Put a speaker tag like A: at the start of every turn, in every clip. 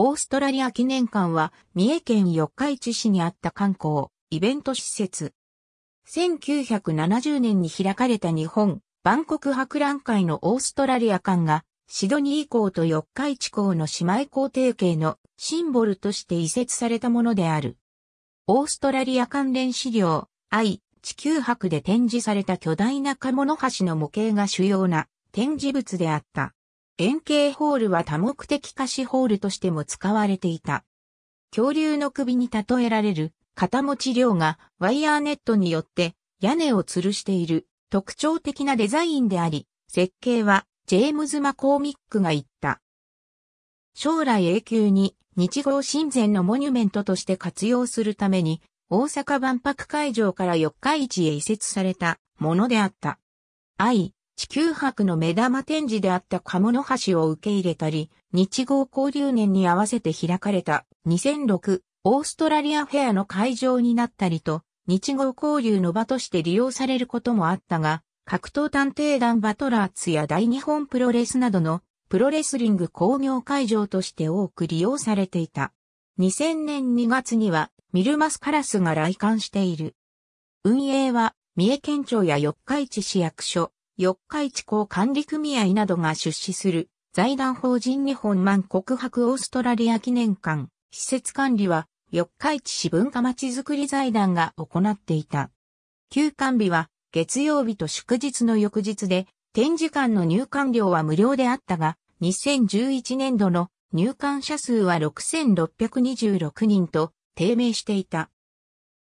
A: オーストラリア記念館は、三重県四日市市にあった観光、イベント施設。1970年に開かれた日本、万国博覧会のオーストラリア館が、シドニー港と四日市港の姉妹港提携のシンボルとして移設されたものである。オーストラリア関連資料、I、地球博で展示された巨大な鴨の橋の模型が主要な展示物であった。円形ホールは多目的可視ホールとしても使われていた。恐竜の首に例えられる片持ち量がワイヤーネットによって屋根を吊るしている特徴的なデザインであり、設計はジェームズ・マコーミックが言った。将来永久に日豪親善のモニュメントとして活用するために大阪万博会場から四日市へ移設されたものであった。地球博の目玉展示であった鴨の橋を受け入れたり、日豪交流年に合わせて開かれた2006オーストラリアフェアの会場になったりと、日豪交流の場として利用されることもあったが、格闘探偵団バトラーツや大日本プロレスなどのプロレスリング工業会場として多く利用されていた。2000年2月にはミルマスカラスが来館している。運営は三重県庁や四日市市役所、四日市港管理組合などが出資する財団法人日本万国博オーストラリア記念館施設管理は四日市市文化まちづくり財団が行っていた。休館日は月曜日と祝日の翌日で展示館の入館料は無料であったが2011年度の入館者数は6626人と低迷していた。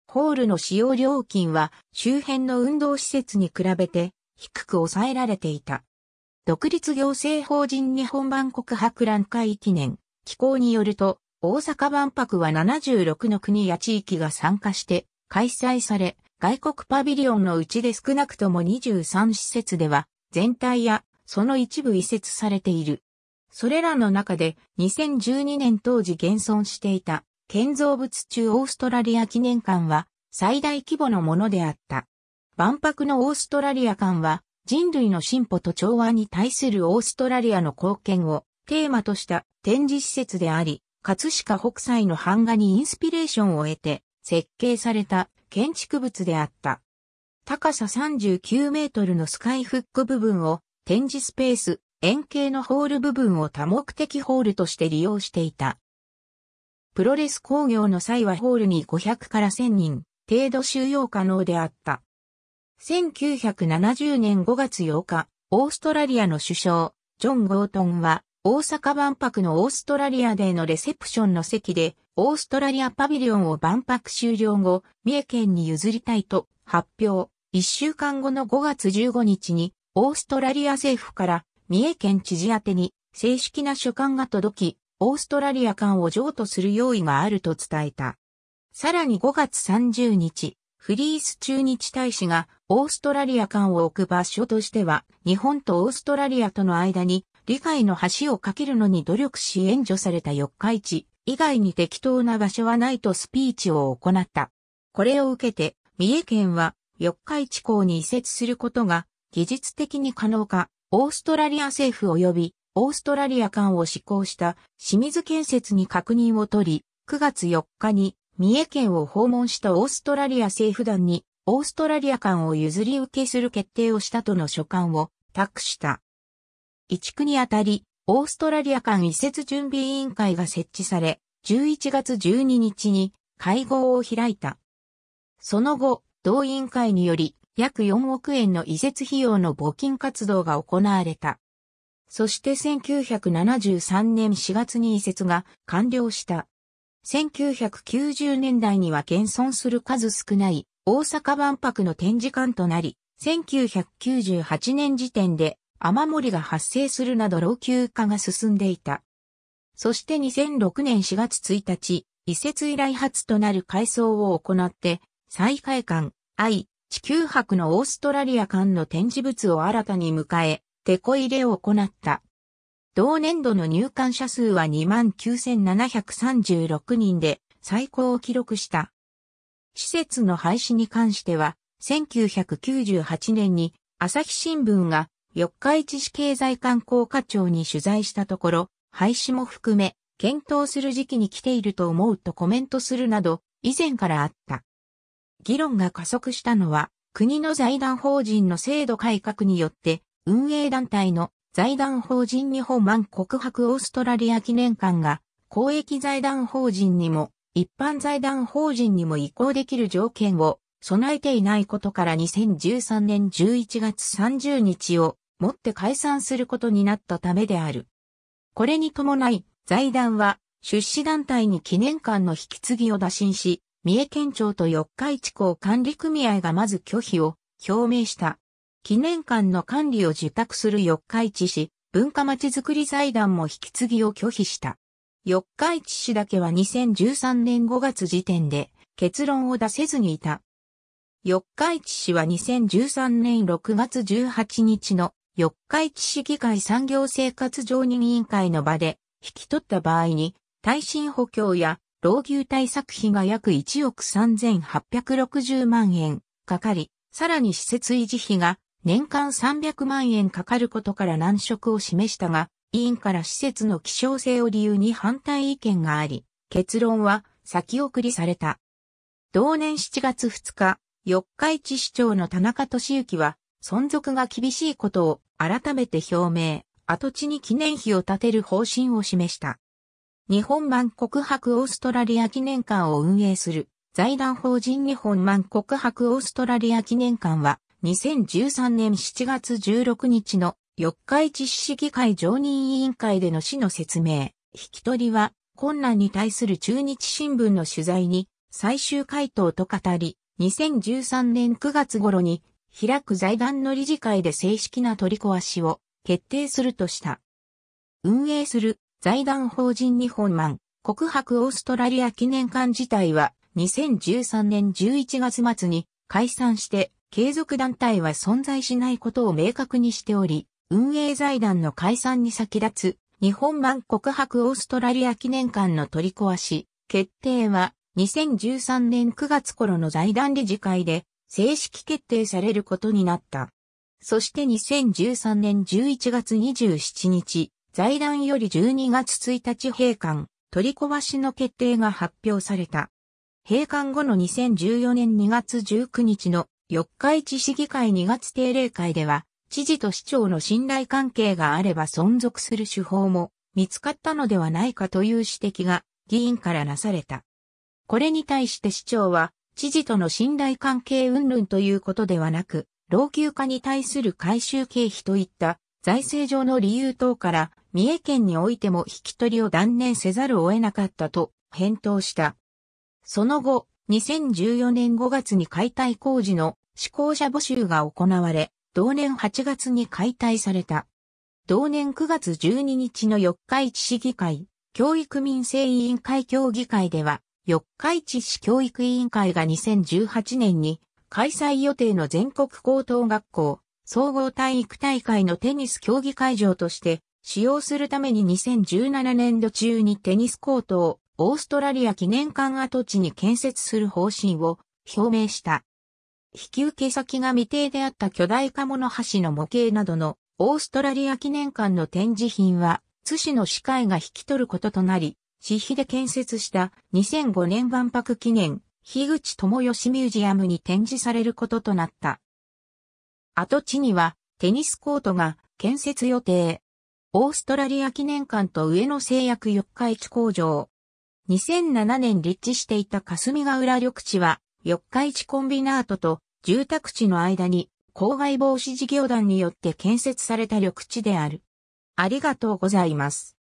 A: ホールの使用料金は周辺の運動施設に比べて低く抑えられていた。独立行政法人日本万国博覧会記念機構によると、大阪万博は76の国や地域が参加して開催され、外国パビリオンのうちで少なくとも23施設では、全体やその一部移設されている。それらの中で2012年当時現存していた建造物中オーストラリア記念館は最大規模のものであった。万博のオーストラリア館は、人類の進歩と調和に対するオーストラリアの貢献をテーマとした展示施設であり、葛飾北斎の版画にインスピレーションを得て設計された建築物であった。高さ39メートルのスカイフック部分を展示スペース、円形のホール部分を多目的ホールとして利用していた。プロレス工業の際はホールに500から1000人程度収容可能であった。1970年5月8日、オーストラリアの首相、ジョン・ゴートンは、大阪万博のオーストラリアでのレセプションの席で、オーストラリアパビリオンを万博終了後、三重県に譲りたいと発表。一週間後の5月15日に、オーストラリア政府から三重県知事宛てに正式な書簡が届き、オーストラリア館を譲渡する用意があると伝えた。さらに5月30日、フリース駐日大使がオーストラリア館を置く場所としては、日本とオーストラリアとの間に理解の橋を架けるのに努力し援助された四日市以外に適当な場所はないとスピーチを行った。これを受けて、三重県は四日市港に移設することが技術的に可能か、オーストラリア政府及びオーストラリア館を施行した清水建設に確認を取り、9月4日に三重県を訪問したオーストラリア政府団に、オーストラリア間を譲り受けする決定をしたとの書簡を託した。一区にあたり、オーストラリア間移設準備委員会が設置され、11月12日に会合を開いた。その後、同委員会により、約4億円の移設費用の募金活動が行われた。そして1973年4月に移設が完了した。1990年代には現存する数少ない大阪万博の展示館となり、1998年時点で雨漏りが発生するなど老朽化が進んでいた。そして2006年4月1日、移設以来初となる改装を行って、再開館、愛、地球博のオーストラリア館の展示物を新たに迎え、テこ入れを行った。同年度の入館者数は29,736人で最高を記録した。施設の廃止に関しては、1998年に朝日新聞が四日市市経済観光課長に取材したところ、廃止も含め、検討する時期に来ていると思うとコメントするなど、以前からあった。議論が加速したのは、国の財団法人の制度改革によって、運営団体の財団法人日本万国博オーストラリア記念館が公益財団法人にも一般財団法人にも移行できる条件を備えていないことから2013年11月30日をもって解散することになったためである。これに伴い財団は出資団体に記念館の引き継ぎを打診し、三重県庁と四日市港管理組合がまず拒否を表明した。記念館の管理を受託する四日市市、文化まちづくり財団も引き継ぎを拒否した。四日市市だけは2013年5月時点で結論を出せずにいた。四日市市は2013年6月18日の四日市市議会産業生活常任委員会の場で引き取った場合に耐震補強や老牛対策費が約1億3860万円かかり、さらに施設維持費が年間300万円かかることから難色を示したが、委員から施設の希少性を理由に反対意見があり、結論は先送りされた。同年7月2日、四日市市長の田中俊幸は、存続が厳しいことを改めて表明、跡地に記念碑を建てる方針を示した。日本万国博オーストラリア記念館を運営する財団法人日本万国博オーストラリア記念館は、2013年7月16日の四日市市市議会常任委員会での市の説明、引き取りは困難に対する中日新聞の取材に最終回答と語り、2013年9月頃に開く財団の理事会で正式な取り壊しを決定するとした。運営する財団法人日本マン国白オーストラリア記念館自体は2013年11月末に解散して継続団体は存在しないことを明確にしており、運営財団の解散に先立つ、日本版告白オーストラリア記念館の取り壊し、決定は2013年9月頃の財団理事会で正式決定されることになった。そして2013年11月27日、財団より12月1日閉館、取り壊しの決定が発表された。閉館後の2014年2月19日の四日市市議会2月定例会では、知事と市長の信頼関係があれば存続する手法も見つかったのではないかという指摘が議員からなされた。これに対して市長は、知事との信頼関係云々ということではなく、老朽化に対する改修経費といった財政上の理由等から、三重県においても引き取りを断念せざるを得なかったと返答した。その後、2014年5月に解体工事の志向者募集が行われ、同年8月に解体された。同年9月12日の四日市市議会、教育民生委員会協議会では、四日市市教育委員会が2018年に開催予定の全国高等学校総合体育大会のテニス競技会場として使用するために2017年度中にテニスコートをオーストラリア記念館跡地に建設する方針を表明した。引き受け先が未定であった巨大カモの橋の模型などのオーストラリア記念館の展示品は、津市の市会が引き取ることとなり、市費で建設した2005年万博記念、樋口智義ミュージアムに展示されることとなった。跡地にはテニスコートが建設予定。オーストラリア記念館と上野製薬四日市工場。2007年立地していた霞ヶ浦緑地は四日市コンビナートと住宅地の間に公害防止事業団によって建設された緑地である。ありがとうございます。